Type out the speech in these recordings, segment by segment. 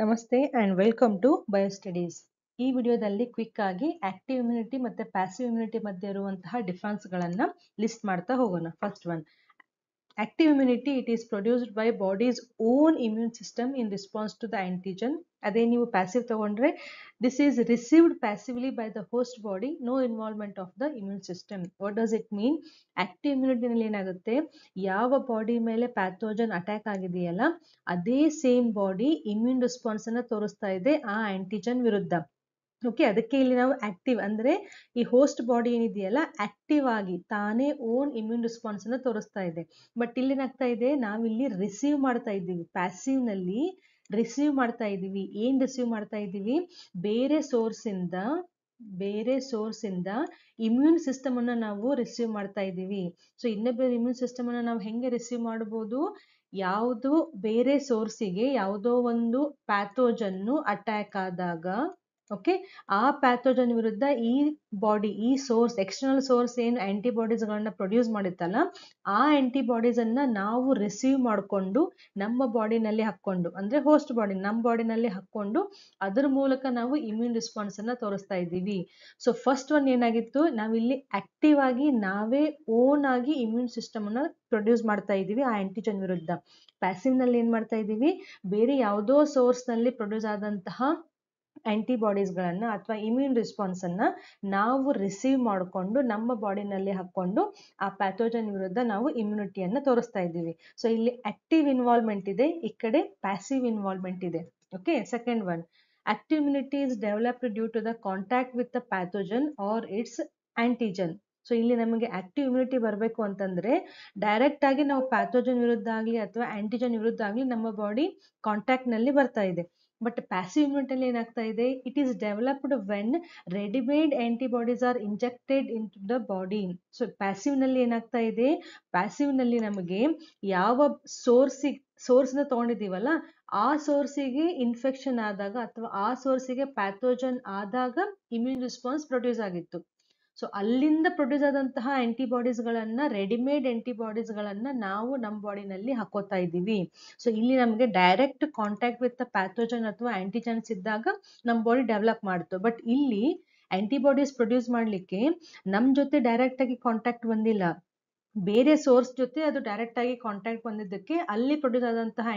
ನಮಸ್ತೆ and welcome to bio studies ಈ ವಿಡಿಯೋದಲ್ಲಿ ಕ್ವಿಕ್ ಆಗಿ ಆಕ್ಟಿವ್ ಇಮ್ಯುನಿಟಿ ಮತ್ತೆ ಪ್ಯಾಸಿವ್ ಇಮ್ಯುನಿಟಿ ಮಧ್ಯೆ ಇರುವಂತಹ ಗಳನ್ನ ಲಿಸ್ಟ್ ಮಾಡ್ತಾ ಹೋಗೋಣ first one active immunity it is produced by body's own immune system in response to the antigen ಅದೇ ನೀವು ಪ್ಯಾಸಿವ್ ತಗೊಂಡ್ರೆ this is received passively by the host body no involvement of the immune system what does it mean active ಇಮ್ಯುನಿಟಿನಲ್ಲಿ ಏನಾಗುತ್ತೆ ಯಾವ body ಮೇಲೆ pathogen attack ಆಗಿದೆಯಲ್ಲ ಅದೇ same body immune ಅನ್ನ ತೋರಿಸ್ತಾ ಇದೆ ಆ ಆಂಟಿಜನ್ ವಿರುದ್ಧ ಓಕೆ ಅದಕ್ಕೆ ಇಲ್ಲಿ ನಾವು ಆಕ್ಟಿವ್ ಅಂದ್ರೆ ಈ ಹೋಸ್ಟ್ ಬಾಡಿ ಏನಿದೆಯಲ್ಲ ಆಕ್ಟಿವ್ ಆಗಿ ತಾನೇ ಓನ್ ಇಮ್ಯೂನ್ ಅನ್ನ ತೋರಿಸ್ತಾ ಇದೆ ಬಟ್ ಇಲ್ಲಿ ಏನಾಗ್ತಾ ಇದೆ ನಾವಿಲ್ಲಿ ರಿಸೀವ್ ಮಾಡ್ತಾ ಇದ್ದೀವಿ ನಲ್ಲಿ ರಿಸೀವ್ ಮಾಡ್ತಾ ಇದ್ದೀವಿ ಏನ್ ರಿಸೀವ್ ಮಾಡ್ತಾ ಇದ್ದೀವಿ ಬೇರೆ ಸೋರ್ಸ್ ಇಂದ ಬೇರೆ ಸೋರ್ಸ್ ಇಂದ ಇಮ್ಯೂನ್ ಸಿಸ್ಟಮ್ ಸಿಸ್ಟಮನ್ನು ನಾವು ರಿಸೀವ್ ಮಾಡ್ತಾ ಇದ್ದೀವಿ ಸೊ ಇನ್ನೊಬ್ಬರ ಇಮ್ಯೂನ್ ಸಿಸ್ಟಮ್ ಅನ್ನ ನಾವು ಹೆಂಗೆ ರಿಸೀವ್ ಮಾಡ್ಬೋದು ಯಾವುದೋ ಬೇರೆ ಸೋರ್ಸಿಗೆ ಯಾವುದೋ ಒಂದು ಪ್ಯಾಥೋಜನ್ನು ಅಟ್ಯಾಕ್ ಆದಾಗ ಓಕೆ ಆ ಪ್ಯಾಥೋಜನ್ ವಿರುದ್ಧ ಈ ಬಾಡಿ ಈ ಸೋರ್ಸ್ ಎಕ್ಸ್ಟರ್ನಲ್ ಸೋರ್ಸ್ ಏನು ಗಳನ್ನ ಪ್ರೊಡ್ಯೂಸ್ ಮಾಡಿತ್ತಲ್ಲ ಆ ಅನ್ನ ನಾವು ರಿಸೀವ್ ಮಾಡಿಕೊಂಡು ನಮ್ಮ ಬಾಡಿನಲ್ಲಿ ಹಾಕೊಂಡು ಅಂದ್ರೆ ಹೋಸ್ಟ್ ಬಾಡಿ ನಮ್ಮ ಬಾಡಿನಲ್ಲಿ ಹಾಕೊಂಡು ಅದ್ರ ಮೂಲಕ ನಾವು ಇಮ್ಯೂನ್ ಅನ್ನ ತೋರಿಸ್ತಾ ಇದ್ದೀವಿ ಸೊ ಫಸ್ಟ್ ಒನ್ ಏನಾಗಿತ್ತು ನಾವಿಲ್ಲಿ ಆಕ್ಟಿವ್ ಆಗಿ ನಾವೇ ಓನ್ ಆಗಿ ಇಮ್ಯೂನ್ ಸಿಸ್ಟಮ್ ಅನ್ನ ಪ್ರೊಡ್ಯೂಸ್ ಮಾಡ್ತಾ ಇದ್ದೀವಿ ಆ ಆಂಟಿಜನ್ ವಿರುದ್ಧ ನಲ್ಲಿ ಏನು ಮಾಡ್ತಾ ಇದ್ದೀವಿ ಬೇರೆ ಯಾವುದೋ ನಲ್ಲಿ ಪ್ರೊಡ್ಯೂಸ್ ಆದಂತಹ ಆ್ಯಂಟಿಬಾಡೀಸ್ಗಳನ್ನು ಅಥವಾ ಇಮ್ಯೂನ್ ಅನ್ನ ನಾವು ರಿಸೀವ್ ಮಾಡಿಕೊಂಡು ನಮ್ಮ ಬಾಡಿನಲ್ಲಿ ಹಾಕ್ಕೊಂಡು ಆ ಪ್ಯಾಥೋಜನ್ ವಿರುದ್ಧ ನಾವು ಇಮ್ಯುನಿಟಿಯನ್ನು ತೋರಿಸ್ತಾ ಇದ್ದೀವಿ ಸೊ ಇಲ್ಲಿ ಆಕ್ಟಿವ್ ಇನ್ವಾಲ್ವ್ಮೆಂಟ್ ಇದೆ ಈ ಕಡೆ ಪ್ಯಾಸಿವ್ ಇನ್ವಾಲ್ವ್ಮೆಂಟ್ ಇದೆ okay second one active immunity is developed due to the contact with the pathogen or its antigen so ಇಲ್ಲಿ ನಮಗೆ ಆಕ್ಟಿವ್ ಇಮ್ಯುನಿಟಿ ಬರಬೇಕು ಅಂತಂದ್ರೆ ಡೈರೆಕ್ಟ್ ಆಗಿ ನಾವು ಪ್ಯಾಥೋಜನ್ ವಿರುದ್ಧ ಆಗಲಿ ಅಥವಾ ಆಂಟಿಜನ್ ವಿರುದ್ಧ ಆಗಲಿ ನಮ್ಮ ಬಾಡಿ ಕಾಂಟ್ಯಾಕ್ಟ್ನಲ್ಲಿ ಬರ್ತಾ ಇದೆ ಬಟ್ ಪ್ಯಾಸಿವ್ ಇಮ್ಯುನಿಟಿಯಲ್ಲಿ ಏನಾಗ್ತಾ ಇದೆ it is developed when readymade antibodies are injected into the body so ನಲ್ಲಿ ಏನಾಗ್ತಾ ಇದೆ ನಲ್ಲಿ ನಮಗೆ ಯಾವ ಸೋರ್ಸಿಗೆ ಸೋರ್ಸ್ನ ತೊಗೊಂಡಿದ್ದೀವಲ್ಲ ಆ ಸೋರ್ಸಿಗೆ ಇನ್ಫೆಕ್ಷನ್ ಆದಾಗ ಅಥವಾ ಆ ಸೋರ್ಸಿಗೆ ಪ್ಯಾಥೋಜನ್ ಆದಾಗ ಇಮ್ಯೂನ್ ರಿಸ್ಪಾನ್ಸ್ ಪ್ರೊಡ್ಯೂಸ್ ಆಗಿತ್ತು ಸೊ ಅಲ್ಲಿಂದ ಪ್ರೊಡ್ಯೂಸ್ ಆದಂತಹ ಆ್ಯಂಟಿಬಾಡೀಸ್ಗಳನ್ನು ರೆಡಿಮೇಡ್ ಗಳನ್ನ ನಾವು ನಮ್ಮ ಬಾಡಿನಲ್ಲಿ ಹಾಕೋತಾ ಇದ್ದೀವಿ ಸೊ ಇಲ್ಲಿ ನಮಗೆ ಡೈರೆಕ್ಟ್ ಕಾಂಟ್ಯಾಕ್ಟ್ ವಿತ್ ಪ್ಯಾಥೋಜನ್ ಅಥವಾ ಆ್ಯಂಟಿಜನ್ಸ್ ಇದ್ದಾಗ ನಮ್ಮ ಬಾಡಿ ಡೆವಲಪ್ ಮಾಡ್ತು ಬಟ್ ಇಲ್ಲಿ ಆ್ಯಂಟಿಬಾಡೀಸ್ ಪ್ರೊಡ್ಯೂಸ್ ಮಾಡಲಿಕ್ಕೆ ನಮ್ಮ ಜೊತೆ ಡೈರೆಕ್ಟ್ ಆಗಿ ಕಾಂಟ್ಯಾಕ್ಟ್ ಬಂದಿಲ್ಲ ಬೇರೆ ಸೋರ್ಸ್ ಜೊತೆ ಅದು ಡೈರೆಕ್ಟ್ ಆಗಿ ಕಾಂಟ್ಯಾಕ್ಟ್ ಬಂದಿದ್ದಕ್ಕೆ ಅಲ್ಲಿ ಪ್ರೊಡ್ಯೂಸ್ ಆದಂತಹ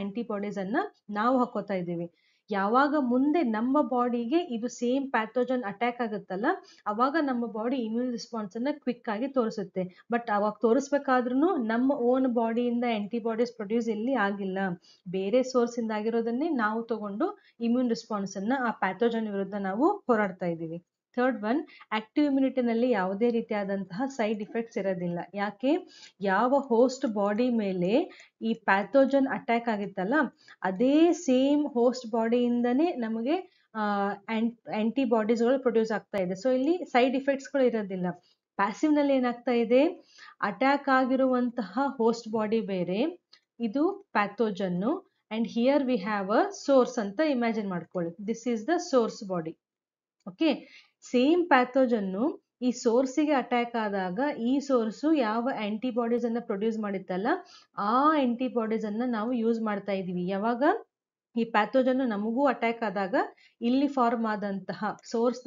ಅನ್ನ ನಾವು ಹಾಕೋತಾ ಇದ್ದೀವಿ ಯಾವಾಗ ಮುಂದೆ ನಮ್ಮ ಬಾಡಿಗೆ ಇದು ಸೇಮ್ ಪ್ಯಾಥೋಜನ್ ಅಟ್ಯಾಕ್ ಆಗುತ್ತಲ್ಲ ಅವಾಗ ನಮ್ಮ ಬಾಡಿ ಇಮ್ಯೂನ್ ಅನ್ನ ಕ್ವಿಕ್ ಆಗಿ ತೋರಿಸುತ್ತೆ ಬಟ್ ಅವಾಗ ತೋರಿಸ್ಬೇಕಾದ್ರೂ ನಮ್ಮ ಓನ್ ಬಾಡಿಯಿಂದ ಆಂಟಿಬಾಡೀಸ್ ಪ್ರೊಡ್ಯೂಸ್ ಇಲ್ಲಿ ಆಗಿಲ್ಲ ಬೇರೆ ಸೋರ್ಸ್ ಇಂದ ಆಗಿರೋದನ್ನೇ ನಾವು ತಗೊಂಡು ಇಮ್ಯೂನ್ ಅನ್ನ ಆ ಪ್ಯಾಥೋಜನ್ ವಿರುದ್ಧ ನಾವು ಹೋರಾಡ್ತಾ ಇದ್ದೀವಿ ಥರ್ಡ್ ಒನ್ ಆಕ್ಟಿವ್ ಇಮ್ಯುನಿಟಿನಲ್ಲಿ ಯಾವುದೇ ರೀತಿಯಾದಂತಹ ಸೈಡ್ ಇಫೆಕ್ಟ್ಸ್ ಇರೋದಿಲ್ಲ ಯಾಕೆ ಯಾವ ಹೋಸ್ಟ್ ಬಾಡಿ ಮೇಲೆ ಈ ಪ್ಯಾಥೋಜನ್ ಅಟ್ಯಾಕ್ ಆಗಿತ್ತಲ್ಲ ಅದೇ ಸೇಮ್ ಹೋಸ್ಟ್ ಬಾಡಿಯಿಂದನೇ ನಮಗೆ ಆ್ಯಂಟಿಬಾಡೀಸ್ಗಳು ಪ್ರೊಡ್ಯೂಸ್ ಆಗ್ತಾ ಇದೆ ಸೊ ಇಲ್ಲಿ ಸೈಡ್ ಇಫೆಕ್ಟ್ಸ್ಗಳು ಇರೋದಿಲ್ಲ ಪ್ಯಾಸಿವ್ನಲ್ಲಿ ಏನಾಗ್ತಾ ಇದೆ ಅಟ್ಯಾಕ್ ಆಗಿರುವಂತಹ ಹೋಸ್ಟ್ ಬಾಡಿ ಬೇರೆ ಇದು ಪ್ಯಾಥೋಜನ್ನು and here we have a source ಅಂತ ಇಮ್ಯಾಜಿನ್ ಮಾಡ್ಕೊಳ್ಳಿ this is the source body okay same ಪ್ಯಾಥೋಜನ್ನು ಈ ಸೋರ್ಸಿಗೆ ಅಟ್ಯಾಕ್ ಆದಾಗ ಈ ಸೋರ್ಸು ಯಾವ ಅನ್ನ ಪ್ರೊಡ್ಯೂಸ್ ಮಾಡಿತ್ತಲ್ಲ ಆ ಅನ್ನ ನಾವು ಯೂಸ್ ಮಾಡ್ತಾ ಇದ್ದೀವಿ ಯಾವಾಗ ಈ ಪ್ಯಾಥೋಜನ್ನು ನಮಗೂ ಅಟ್ಯಾಕ್ ಆದಾಗ ಇಲ್ಲಿ ಫಾರ್ಮ್ ಆದಂತಹ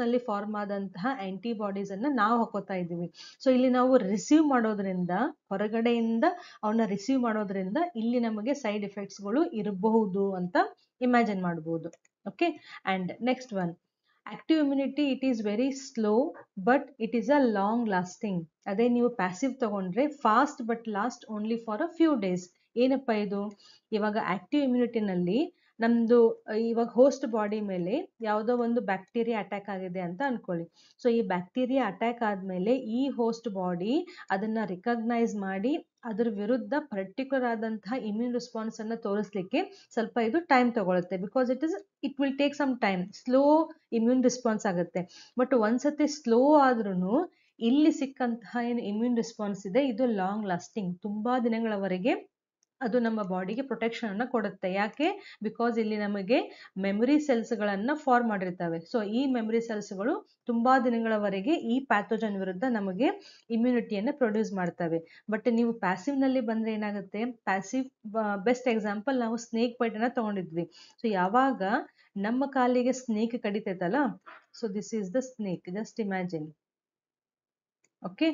ನಲ್ಲಿ ಫಾರ್ಮ್ ಆದಂತಹ ಅನ್ನ ನಾವು ಹಾಕೋತಾ ಇದ್ದೀವಿ ಸೊ ಇಲ್ಲಿ ನಾವು ರಿಸೀವ್ ಮಾಡೋದ್ರಿಂದ ಹೊರಗಡೆಯಿಂದ ಅವನ್ನ ರಿಸೀವ್ ಮಾಡೋದ್ರಿಂದ ಇಲ್ಲಿ ನಮಗೆ ಸೈಡ್ ಎಫೆಕ್ಟ್ಸ್ಗಳು ಇರಬಹುದು ಅಂತ ಇಮ್ಯಾಜಿನ್ ಮಾಡಬಹುದು okay and next one active immunity it is very slow but it is a long lasting ಅದೇ ನೀವು ಪ್ಯಾಸಿವ್ ತಗೊಂಡ್ರೆ fast but last only for a few days ಏನಪ್ಪ ಇದು ಇವಾಗ ಆಕ್ಟಿವ್ ಇಮ್ಯುನಿಟಿನಲ್ಲಿ ನಮ್ಮದು ಇವಾಗ ಹೋಸ್ಟ್ ಬಾಡಿ ಮೇಲೆ ಯಾವುದೋ ಒಂದು ಬ್ಯಾಕ್ಟೀರಿಯಾ ಅಟ್ಯಾಕ್ ಆಗಿದೆ ಅಂತ ಅನ್ಕೊಳ್ಳಿ ಸೊ ಈ ಬ್ಯಾಕ್ಟೀರಿಯಾ ಅಟ್ಯಾಕ್ ಆದ್ಮೇಲೆ ಈ ಹೋಸ್ಟ್ ಬಾಡಿ ಅದನ್ನ ರಿಕಗ್ನೈಸ್ ಮಾಡಿ ಅದ್ರ ವಿರುದ್ಧ ಪರ್ಟಿಕ್ಯುಲರ್ ಆದಂತಹ ಇಮ್ಯೂನ್ ರೆಸ್ಪಾನ್ಸ್ ಅನ್ನು ತೋರಿಸಲಿಕ್ಕೆ ಸ್ವಲ್ಪ ಇದು ಟೈಮ್ ತಗೊಳುತ್ತೆ because it is it will take some time slow immune response ಆಗುತ್ತೆ ಬಟ್ ಒಂದ್ಸತಿ ಸ್ಲೋ ಆದ್ರೂ ಇಲ್ಲಿ ಸಿಕ್ಕಂತಹ ಏನು ಇಮ್ಯೂನ್ ರೆಸ್ಪಾನ್ಸ್ ಇದೆ ಇದು ಲಾಂಗ್ ಲಾಸ್ಟಿಂಗ್ ತುಂಬಾ ದಿನಗಳವರೆಗೆ ಅದು ನಮ್ಮ ಬಾಡಿಗೆ ಪ್ರೊಟೆಕ್ಷನ್ ಅನ್ನು ಕೊಡುತ್ತೆ ಯಾಕೆ ಬಿಕಾಸ್ ಇಲ್ಲಿ ನಮಗೆ ಮೆಮೊರಿ ಗಳನ್ನ ಫಾರ್ಮ್ ಮಾಡಿರ್ತವೆ ಸೊ ಈ ಮೆಮೊರಿ ಸೆಲ್ಸ್ಗಳು ತುಂಬಾ ದಿನಗಳವರೆಗೆ ಈ ಪ್ಯಾಥೋಜನ್ ವಿರುದ್ಧ ನಮಗೆ ಇಮ್ಯುನಿಟಿಯನ್ನು ಪ್ರೊಡ್ಯೂಸ್ ಮಾಡ್ತವೆ ಬಟ್ ನೀವು ಪ್ಯಾಸಿವ್ ನಲ್ಲಿ ಬಂದ್ರೆ ಏನಾಗುತ್ತೆ ಪ್ಯಾಸಿವ್ ಬೆಸ್ಟ್ ಎಕ್ಸಾಂಪಲ್ ನಾವು ಸ್ನೇಕ್ ಅನ್ನ ತೊಗೊಂಡಿದ್ವಿ ಸೊ ಯಾವಾಗ ನಮ್ಮ ಕಾಲಿಗೆ ಸ್ನೇಕ್ ಕಡಿತೈತಲ್ಲ so this is the snake just imagine okay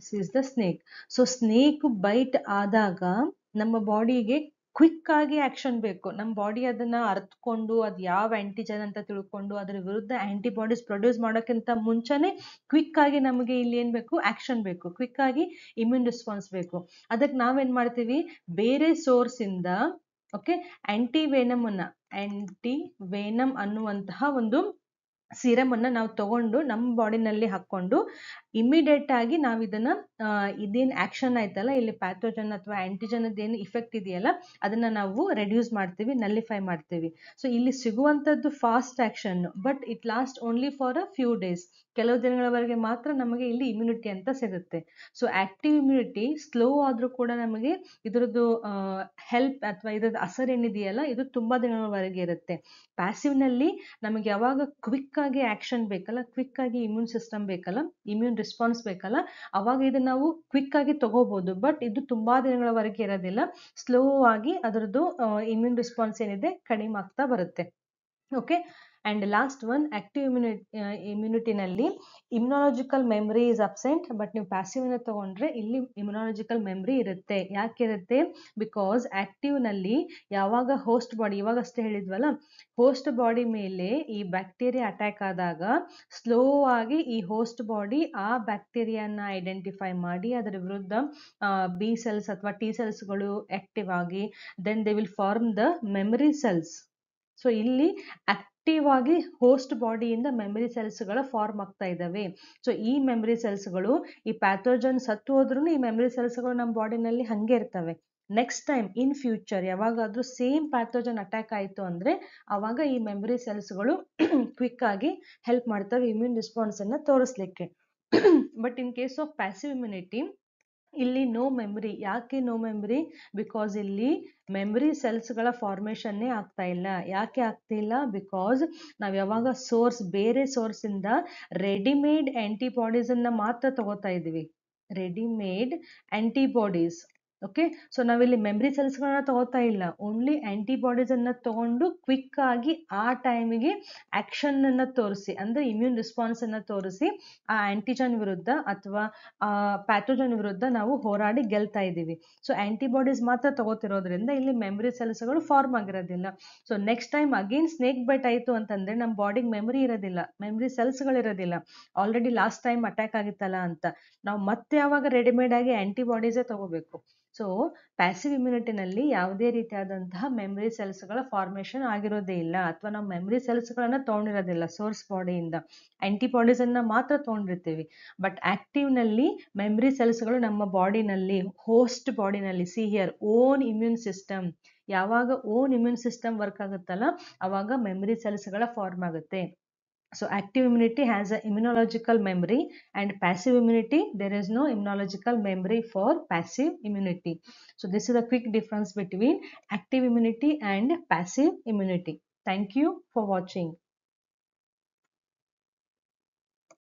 this is the snake so snake bite ಆದಾಗ ನಮ್ಮ ಬಾಡಿಗೆ ಕ್ವಿಕ್ ಆಗಿ ಆ್ಯಕ್ಷನ್ ಬೇಕು ನಮ್ಮ ಬಾಡಿ ಅದನ್ನ ಅರ್ತ್ಕೊಂಡು ಅದು ಯಾವ ಆಂಟಿಜನ್ ಅಂತ ತಿಳ್ಕೊಂಡು ಅದರ ವಿರುದ್ಧ ಆಂಟಿಬಾಡೀಸ್ ಪ್ರೊಡ್ಯೂಸ್ ಮಾಡೋಕ್ಕಿಂತ ಮುಂಚೆನೇ ಕ್ವಿಕ್ ಆಗಿ ನಮಗೆ ಇಲ್ಲಿ ಏನ್ ಬೇಕು ಆ್ಯಕ್ಷನ್ ಬೇಕು ಕ್ವಿಕ್ ಆಗಿ ಇಮ್ಯೂನ್ ರೆಸ್ಪಾನ್ಸ್ ಬೇಕು ಅದಕ್ಕೆ ನಾವೇನ್ ಮಾಡ್ತೀವಿ ಬೇರೆ ಸೋರ್ಸಿಂದ ಓಕೆ ಆ್ಯಂಟಿ ಅನ್ನ ಆ್ಯಂಟಿ ವೇನಮ್ ಅನ್ನುವಂತಹ ಒಂದು ಅನ್ನ ನಾವು ತಗೊಂಡು ನಮ್ಮ ಬಾಡಿನಲ್ಲಿ ಹಾಕೊಂಡು ಇಮಿಡಿಯೇಟ್ ಆಗಿ ನಾವು ಇದನ್ನ ಇದೇನು ಆಕ್ಷನ್ ಆಯ್ತಲ್ಲ ಇಲ್ಲಿ ಪ್ಯಾಥೋಜನ್ ಅಥವಾ ಆಂಟಿಜನ್ ಏನು ಇಫೆಕ್ಟ್ ಇದೆಯಲ್ಲ ಅದನ್ನ ನಾವು ರೆಡ್ಯೂಸ್ ಮಾಡ್ತೀವಿ ನಲ್ಲಿಫೈ ಮಾಡ್ತೀವಿ ಸೊ ಇಲ್ಲಿ ಸಿಗುವಂತದ್ದು fast action but it last only for a few days ಕೆಲವು ದಿನಗಳವರೆಗೆ ಮಾತ್ರ ನಮಗೆ ಇಲ್ಲಿ ಇಮ್ಯುನಿಟಿ ಅಂತ ಸಿಗುತ್ತೆ ಸೊ ಆಕ್ಟಿವ್ ಇಮ್ಯುನಿಟಿ ಸ್ಲೋ ಆದರೂ ಕೂಡ ನಮಗೆ ಇದರದ್ದು ಹೆಲ್ಪ್ ಅಥವಾ ಇದರದ್ದು ಅಸರ್ ಏನಿದೆಯಲ್ಲ ಇದು ತುಂಬಾ ದಿನಗಳವರೆಗೆ ಇರುತ್ತೆ ನಲ್ಲಿ ನಮಗೆ ಯಾವಾಗ ಕ್ವಿಕ್ ಕ್ವಿಕ್ಕಾಗಿ ಆ್ಯಕ್ಷನ್ ಬೇಕಲ್ಲ ಕ್ವಿಕ್ಕಾಗಿ ಇಮ್ಯೂನ್ ಸಿಸ್ಟಮ್ ಬೇಕಲ್ಲ ಇಮ್ಯೂನ್ ರೆಸ್ಪಾನ್ಸ್ ಬೇಕಲ್ಲ ಅವಾಗ ಇದನ್ನ ನಾವು ಕ್ವಿಕ್ಕಾಗಿ ತೊಗೋಬೋದು ಬಟ್ ಇದು ತುಂಬ ದಿನಗಳವರೆಗೆ ಇರೋದಿಲ್ಲ ಸ್ಲೋ ಆಗಿ ಅದರದ್ದು ಇಮ್ಯೂನ್ ರೆಸ್ಪಾನ್ಸ್ ಏನಿದೆ ಕಡಿಮೆ ಆಗ್ತಾ ಬರುತ್ತೆ okay and last one active ಇಮ್ಯುನಿ ಇಮ್ಯುನಿಟಿನಲ್ಲಿ immunological memory is absent but ನೀವು ಪ್ಯಾಸಿವ್ನ ತೊಗೊಂಡ್ರೆ ಇಲ್ಲಿ ಇಮ್ಯುನಾಲಜಿಕಲ್ ಮೆಮ್ರಿ ಇರುತ್ತೆ ಯಾಕಿರುತ್ತೆ ಬಿಕಾಸ್ ಆ್ಯಕ್ಟಿವ್ನಲ್ಲಿ ಯಾವಾಗ ಹೋಸ್ಟ್ ಬಾಡಿ ಅಷ್ಟೇ ಹೇಳಿದ್ವಲ್ಲ ಹೋಸ್ಟ್ ಬಾಡಿ ಮೇಲೆ ಈ ಬ್ಯಾಕ್ಟೀರಿಯಾ ಅಟ್ಯಾಕ್ ಆದಾಗ ಸ್ಲೋ ಆಗಿ ಈ ಹೋಸ್ಟ್ ಬಾಡಿ ಆ ಬ್ಯಾಕ್ಟೀರಿಯಾನ ಐಡೆಂಟಿಫೈ ಮಾಡಿ ಅದರ ವಿರುದ್ಧ ಬಿ ಸೆಲ್ಸ್ ಅಥವಾ ಟಿ ಸೆಲ್ಸ್ಗಳು ಆ್ಯಕ್ಟಿವ್ ಆಗಿ then they will form the memory cells so ಇಲ್ಲಿ ಆಕ್ಟಿವ್ ಆಗಿ ಹೋಸ್ಟ್ ಬಾಡಿಯಿಂದ ಮೆಮರಿ ಸೆಲ್ಸ್ಗಳು ಫಾರ್ಮ್ ಆಗ್ತಾ ಇದಾವೆ ಸೊ ಈ ಮೆಮರಿ ಗಳು ಈ ಪ್ಯಾಥೋಜನ್ ಸತ್ತು ಹೋದ್ರೂ ಈ ಮೆಮರಿ ಸೆಲ್ಸ್ಗಳು ನಮ್ಮ ಬಾಡಿನಲ್ಲಿ ಹಂಗೆ ಇರ್ತವೆ ನೆಕ್ಸ್ಟ್ ಟೈಮ್ ಇನ್ ಫ್ಯೂಚರ್ ಯಾವಾಗಾದ್ರೂ ಸೇಮ್ ಪ್ಯಾಥೋಜನ್ ಅಟ್ಯಾಕ್ ಆಯಿತು ಅಂದ್ರೆ ಅವಾಗ ಈ ಮೆಮರಿ ಸೆಲ್ಸ್ಗಳು ಕ್ವಿಕ್ ಆಗಿ ಹೆಲ್ಪ್ ಮಾಡ್ತವೆ ಇಮ್ಯೂನ್ ಅನ್ನ ತೋರಿಸ್ಲಿಕ್ಕೆ but in case of passive immunity ಇಲ್ಲಿ ನೋ ಮೆಮ್ರಿ ಯಾಕೆ ನೋ ಮೆಮ್ರಿ ಬಿಕಾಸ್ ಇಲ್ಲಿ ಮೆಮ್ರಿ ಸೆಲ್ಸ್ಗಳ ಫಾರ್ಮೇಷನ್ನೇ ಆಗ್ತಾ ಇಲ್ಲ ಯಾಕೆ ಆಗ್ತಿಲ್ಲ ಬಿಕಾಸ್ ನಾವು ಯಾವಾಗ ಸೋರ್ಸ್ ಬೇರೆ ಸೋರ್ಸಿಂದ ರೆಡಿಮೇಡ್ ಆ್ಯಂಟಿಬಾಡೀಸನ್ನು ಮಾತ್ರ ತಗೋತಾ ಇದ್ದೀವಿ ರೆಡಿಮೇಡ್ ಆ್ಯಂಟಿಬಾಡೀಸ್ ಓಕೆ ಸೊ ನಾವಿಲ್ಲಿ ಮೆಮ್ರಿ ಸೆಲ್ಸ್ಗಳನ್ನ ತಗೋತಾ ಇಲ್ಲ ಓನ್ಲಿ ಅನ್ನ ತಗೊಂಡು ಕ್ವಿಕ್ ಆಗಿ ಆ ಟೈಮಿಗೆ ಅನ್ನ ತೋರಿಸಿ ಅಂದ್ರೆ ಇಮ್ಯೂನ್ ಅನ್ನ ತೋರಿಸಿ ಆ ಆ್ಯಂಟಿಜನ್ ವಿರುದ್ಧ ಅಥವಾ ಆ ಪ್ಯಾಥೋಜನ್ ವಿರುದ್ಧ ನಾವು ಹೋರಾಡಿ ಗೆಲ್ತಾ ಇದ್ದೀವಿ ಸೊ ಬಾಡಿಸ್ ಮಾತ್ರ ತಗೋತಿರೋದ್ರಿಂದ ಇಲ್ಲಿ ಮೆಮ್ರಿ ಸೆಲ್ಸ್ಗಳು ಫಾರ್ಮ್ ಆಗಿರೋದಿಲ್ಲ so next time again snake bite ಆಯಿತು ಅಂತಂದ್ರೆ ನಮ್ಮ ಬಾಡಿಗೆ ಮೆಮರಿ ಇರೋದಿಲ್ಲ ಮೆಮ್ರಿ ಸೆಲ್ಸ್ಗಳಿರೋದಿಲ್ಲ ಆಲ್ರೆಡಿ ಲಾಸ್ಟ್ ಟೈಮ್ ಅಟ್ಯಾಕ್ ಆಗಿತ್ತಲ್ಲ ಅಂತ ನಾವು ಮತ್ತೆ ಯಾವಾಗ ರೆಡಿಮೇಡ್ ಆಗಿ ಆ್ಯಂಟಿಬಾಡೀಸೇ ತಗೋಬೇಕು ಸೊ ಪ್ಯಾಸಿವ್ ಇಮ್ಯುನಿಟಿನಲ್ಲಿ ಯಾವುದೇ ರೀತಿಯಾದಂತಹ ಮೆಮ್ರಿ ಸೆಲ್ಸ್ಗಳ ಫಾರ್ಮೇಷನ್ ಆಗಿರೋದೇ ಇಲ್ಲ ಅಥವಾ ನಾವು ಮೆಮ್ರಿ ಸೆಲ್ಸ್ಗಳನ್ನು ತೊಗೊಂಡಿರೋದಿಲ್ಲ ಸೋರ್ಸ್ ಬಾಡಿಯಿಂದ ಅನ್ನ ಮಾತ್ರ ತೊಗೊಂಡಿರ್ತೀವಿ ಬಟ್ ಆ್ಯಕ್ಟಿವ್ನಲ್ಲಿ ಮೆಮ್ರಿ ಸೆಲ್ಸ್ಗಳು ನಮ್ಮ ಬಾಡಿನಲ್ಲಿ ಹೋಸ್ಟ್ ಬಾಡಿನಲ್ಲಿ see here own immune system ಯಾವಾಗ ಓನ್ ಇಮ್ಯೂನ್ ಸಿಸ್ಟಮ್ ವರ್ಕ್ ಆಗುತ್ತಲ್ಲ ಅವಾಗ ಮೆಮ್ರಿ ಸೆಲ್ಸ್ಗಳ ಫಾರ್ಮ್ ಆಗುತ್ತೆ So active immunity has an immunological memory and passive immunity, there is no immunological memory for passive immunity. So this is a quick difference between active immunity and passive immunity. Thank you for watching.